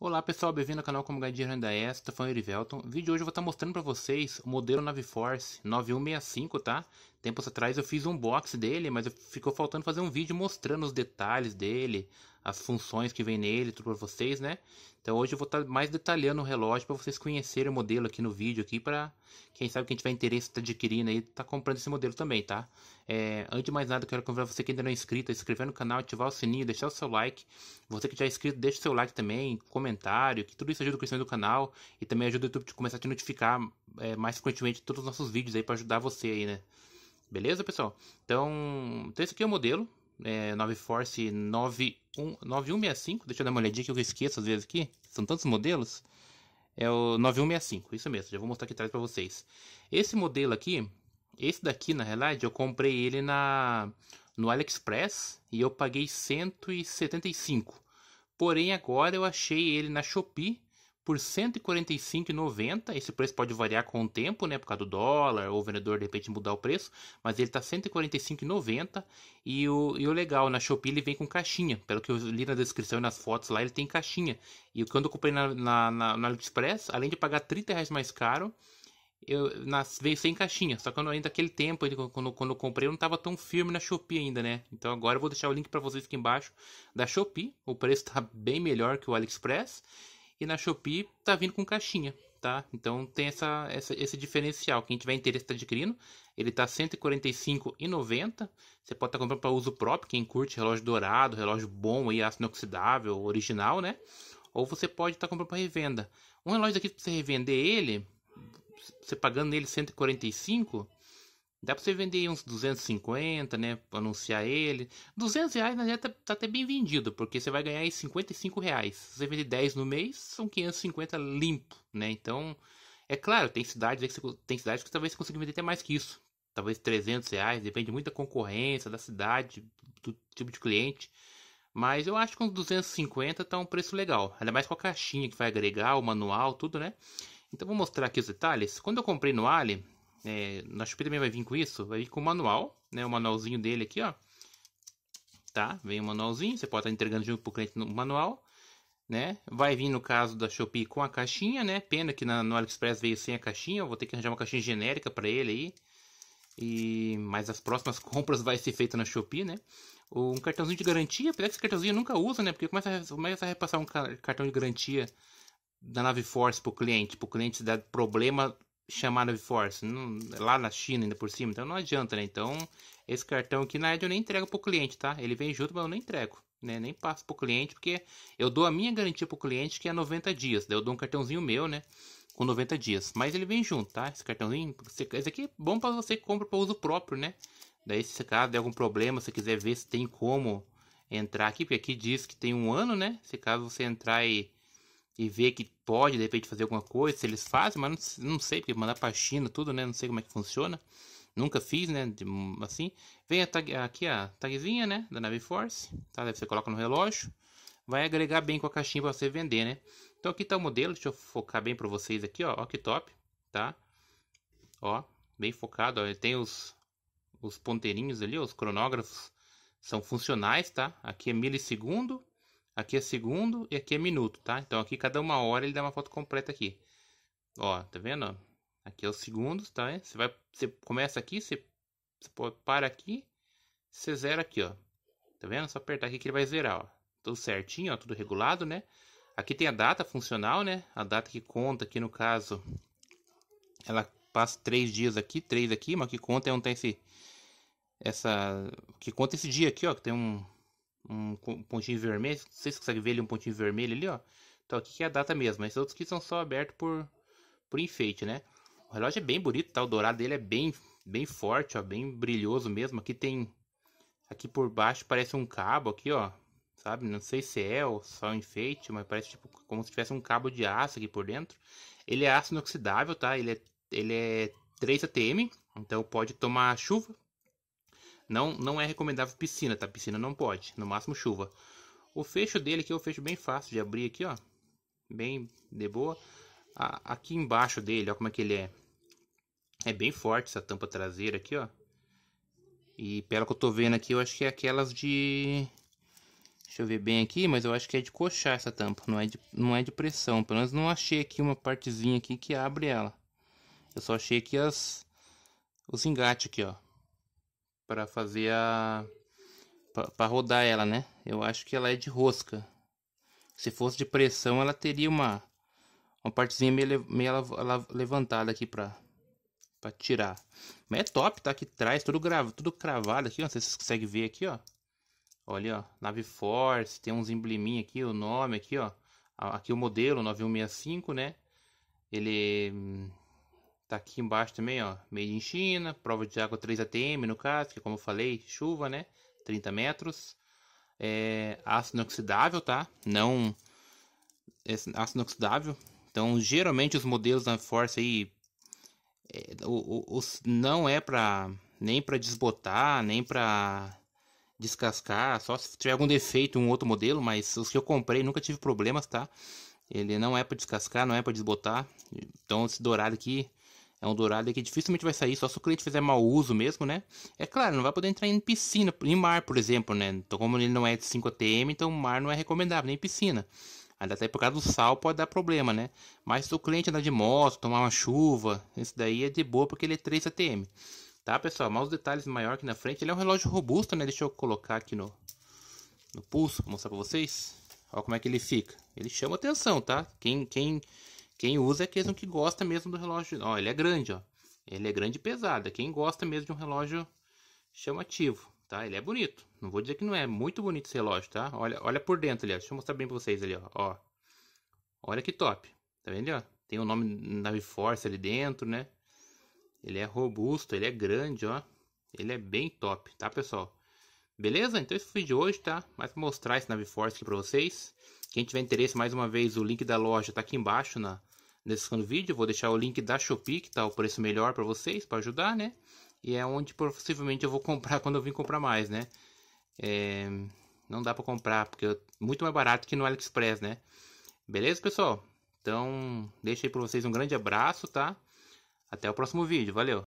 Olá pessoal, bem-vindo ao canal Como Ganhar Dinheiro Renda é. Extra, fã Erivelton. No vídeo de hoje eu vou estar tá mostrando para vocês o modelo Naviforce 9165, tá? Tempos atrás eu fiz um box dele, mas ficou faltando fazer um vídeo mostrando os detalhes dele, as funções que vem nele, tudo para vocês, né? Então hoje eu vou estar tá mais detalhando o relógio para vocês conhecerem o modelo aqui no vídeo aqui para quem sabe quem tiver interesse tá adquirindo aí, tá comprando esse modelo também, tá? É, antes de mais nada, quero convidar você que ainda não é inscrito, a inscrever no canal, ativar o sininho, deixar o seu like. Você que já é inscrito, deixa o seu like também, comentário, que tudo isso ajuda o crescimento do canal e também ajuda o YouTube a começar a te notificar é, mais frequentemente todos os nossos vídeos aí para ajudar você aí, né? Beleza, pessoal? Então, então esse aqui é o modelo, é, 9 Force 9165. Deixa eu dar uma olhadinha que eu esqueço às vezes aqui. São tantos modelos. É o 9165, isso mesmo. Já vou mostrar aqui atrás para vocês. Esse modelo aqui, esse daqui na realidade, eu comprei ele na no AliExpress e eu paguei 175. Porém, agora eu achei ele na Shopee por R$ 145,90. Esse preço pode variar com o tempo, né? Por causa do dólar, ou o vendedor de repente mudar o preço. Mas ele tá R$ 145,90. E o, e o legal, na Shopee ele vem com caixinha. Pelo que eu li na descrição e nas fotos lá, ele tem caixinha. E quando eu comprei na, na, na, na AliExpress, além de pagar 30 reais mais caro, eu nas, veio sem caixinha. Só que eu, ainda aquele tempo, quando, quando eu comprei, eu não estava tão firme na Shopee ainda, né? Então agora eu vou deixar o link para vocês aqui embaixo da Shopee. O preço está bem melhor que o AliExpress. E na Shopee tá vindo com caixinha, tá? Então tem essa, essa esse diferencial. Quem tiver interesse tá adquirindo. Ele tá R$ 145,90. Você pode estar tá comprando para uso próprio, quem curte relógio dourado, relógio bom e aço inoxidável, original, né? Ou você pode estar tá comprando para revenda. Um relógio daqui, se você revender ele, você pagando nele 145, Dá pra você vender uns 250, né? Anunciar ele. 200 reais, na neta tá, tá até bem vendido, porque você vai ganhar aí 55 reais. Se você vender 10 no mês, são 550 limpo, né? Então, é claro, tem cidades, que você, tem cidades que talvez você consiga vender até mais que isso. Talvez 300 reais, depende muito da concorrência, da cidade, do tipo de cliente. Mas eu acho que uns 250 tá um preço legal. Ainda mais com a caixinha que vai agregar, o manual, tudo, né? Então vou mostrar aqui os detalhes. Quando eu comprei no Ali, é, na Shopee também vai vir com isso, vai vir com o manual, né? O manualzinho dele aqui, ó. Tá? Vem o manualzinho, você pode estar tá entregando junto pro cliente no manual, né? Vai vir no caso da Shopee com a caixinha, né? Pena que na, no AliExpress veio sem a caixinha, eu vou ter que arranjar uma caixinha genérica para ele aí. E mas as próximas compras vai ser feita na Shopee, né? Um cartãozinho de garantia, apesar que esse cartãozinho nunca usa, né? Porque começa a, começa a repassar um cartão de garantia da Nave Force pro cliente, pro cliente se dar problema chamada Force não, lá na China ainda por cima, então não adianta, né? Então, esse cartão aqui na verdade eu nem entrego pro cliente, tá? Ele vem junto, mas eu não entrego, né? Nem passo pro cliente, porque eu dou a minha garantia pro cliente que é 90 dias, daí eu dou um cartãozinho meu, né? Com 90 dias, mas ele vem junto, tá? Esse cartãozinho, esse aqui é bom para você que compra para uso próprio, né? Daí, se caso der algum problema, se quiser ver se tem como entrar aqui, porque aqui diz que tem um ano, né? Se caso você entrar e e ver que pode de repente fazer alguma coisa, se eles fazem, mas não, não sei, porque mandar pra China tudo, né? Não sei como é que funciona. Nunca fiz, né? De, assim. Vem a tag, aqui a tagzinha, né? Da Force tá? Você coloca no relógio. Vai agregar bem com a caixinha para você vender, né? Então aqui tá o modelo, deixa eu focar bem para vocês aqui, ó. Ó que top, tá? Ó, bem focado, ó. Ele tem os, os ponteirinhos ali, ó, os cronógrafos são funcionais, tá? Aqui é milissegundo Aqui é segundo e aqui é minuto, tá? Então aqui cada uma hora ele dá uma foto completa aqui. Ó, tá vendo? Aqui é os segundos, tá? Você vai, você começa aqui, você, você para aqui, você zera aqui, ó. Tá vendo? Só apertar aqui que ele vai zerar, ó. Tudo certinho, ó, tudo regulado, né? Aqui tem a data funcional, né? A data que conta aqui no caso, ela passa três dias aqui, três aqui, mas que conta é um tem tá esse essa que conta esse dia aqui, ó, que tem um um pontinho vermelho. Não sei se consegue ver ali um pontinho vermelho ali, ó. Então aqui é a data mesmo. Esses outros que são só abertos por, por enfeite, né? O relógio é bem bonito, tá? O dourado dele é bem, bem forte, ó. Bem brilhoso mesmo. Aqui tem... Aqui por baixo parece um cabo aqui, ó. Sabe? Não sei se é ou só um enfeite, mas parece tipo como se tivesse um cabo de aço aqui por dentro. Ele é aço inoxidável, tá? Ele é, ele é 3 ATM, então pode tomar chuva, não, não é recomendável piscina, tá? Piscina não pode, no máximo chuva. O fecho dele aqui é um fecho bem fácil de abrir aqui, ó. Bem de boa. A, aqui embaixo dele, ó como é que ele é. É bem forte essa tampa traseira aqui, ó. E pelo que eu tô vendo aqui, eu acho que é aquelas de... Deixa eu ver bem aqui, mas eu acho que é de coxar essa tampa, não é de, não é de pressão. Pelo menos não achei aqui uma partezinha aqui que abre ela. Eu só achei aqui as... Os engates aqui, ó para fazer a para rodar ela, né? Eu acho que ela é de rosca. Se fosse de pressão, ela teria uma uma partezinha meio, meio levantada aqui para para tirar. Mas é top, tá aqui traz tudo gravo tudo cravado aqui, ó, vocês conseguem ver aqui, ó. Olha, ó, nave Force, tem uns embleminha aqui, o nome aqui, ó. Aqui o modelo 9165, né? Ele hum, Tá aqui embaixo também, ó. Made in China, prova de água 3 ATM no caso, que é como eu falei, chuva, né? 30 metros. É, ácido inoxidável, tá? Não é, ácido inoxidável. Então, geralmente os modelos da Force aí é, o, o, os, não é para nem para desbotar, nem para descascar, só se tiver algum defeito um outro modelo, mas os que eu comprei nunca tive problemas, tá? Ele não é para descascar, não é para desbotar. Então, esse dourado aqui é um dourado que dificilmente vai sair, só se o cliente fizer mau uso mesmo, né? É claro, não vai poder entrar em piscina, em mar, por exemplo, né? Então, como ele não é de 5 ATM, então mar não é recomendável, nem piscina. Ainda até por causa do sal pode dar problema, né? Mas se o cliente andar de moto, tomar uma chuva, isso daí é de boa porque ele é 3 ATM. Tá, pessoal? Mais os detalhes maior aqui na frente. Ele é um relógio robusto, né? Deixa eu colocar aqui no, no pulso, vou mostrar pra vocês. Olha como é que ele fica. Ele chama atenção, tá? Quem, quem quem usa é aquele que gosta mesmo do relógio. Ó, ele é grande, ó. Ele é grande e pesado. É quem gosta mesmo de um relógio chamativo, tá? Ele é bonito. Não vou dizer que não é, é. Muito bonito esse relógio, tá? Olha, olha por dentro ali, ó. Deixa eu mostrar bem pra vocês ali, ó. ó. Olha que top. Tá vendo, ó? Tem o um nome Naviforce ali dentro, né? Ele é robusto, ele é grande, ó. Ele é bem top, tá, pessoal? Beleza? Então esse foi o de hoje, tá? Mas pra mostrar esse Force aqui pra vocês. Quem tiver interesse, mais uma vez, o link da loja tá aqui embaixo na descrição do vídeo. Vou deixar o link da Shopee, que tá o preço melhor para vocês, para ajudar, né? E é onde possivelmente eu vou comprar quando eu vim comprar mais, né? É... Não dá para comprar, porque é muito mais barato que no AliExpress, né? Beleza, pessoal? Então, deixo aí pra vocês um grande abraço, tá? Até o próximo vídeo, valeu!